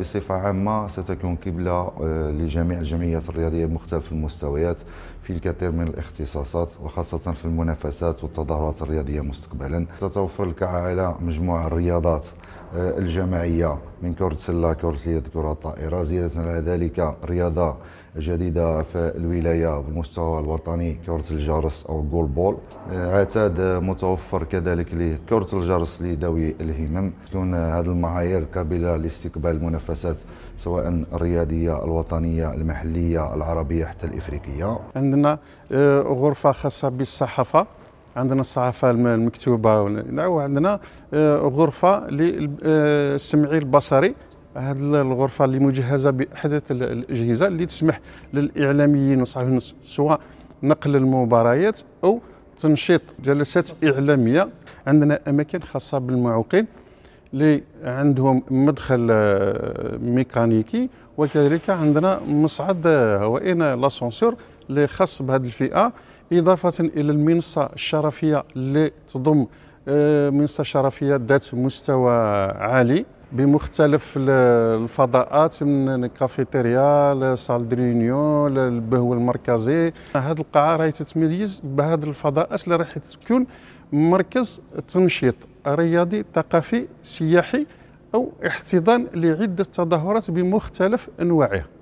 بصفة عامة ستكون قبلة آه، لجميع الجمعيات الرياضية بمختلف المستويات في الكثير من الاختصاصات وخاصة في المنافسات والتظاهرات الرياضية مستقبلا ستوفر لك على مجموعة الرياضات آه، الجماعية من كرة سلة كرة سلة كرة الطائرة زيادة على ذلك رياضة جديدة في الولاية بالمستوى الوطني كرة الجرس أو جول بول آه، عتاد آه، متوفر كذلك لكرة الجرس لذوي الهمم تكون هذه المعايير قابلة لاستقبال المنافسات سواء الرياضية الوطنية المحلية العربية حتى الإفريقية عندنا غرفة خاصة بالصحافة عندنا الصحافه المكتوبه وعندنا آه، غرفه للسمعي البصري هذه الغرفه اللي مجهزه باحدث الاجهزه اللي تسمح للاعلاميين والصحفيين سواء نقل المباريات او تنشيط جلسات اعلاميه عندنا اماكن خاصه بالمعوقين اللي عندهم مدخل آه، ميكانيكي وكذلك عندنا مصعد آه، هوائي لاسونسور اللي خاص بهذه الفئه اضافه الى المنصه الشرفيه اللي تضم آه، منصه شرفيه ذات مستوى عالي بمختلف الفضاءات من الكافيتيريا لصال درينيون البهو المركزي هذه القاعه راهي تتميز بهذه الفضاءات اللي راح تكون مركز تنشيط رياضي ثقافي سياحي او احتضان لعده تظاهرات بمختلف انواعها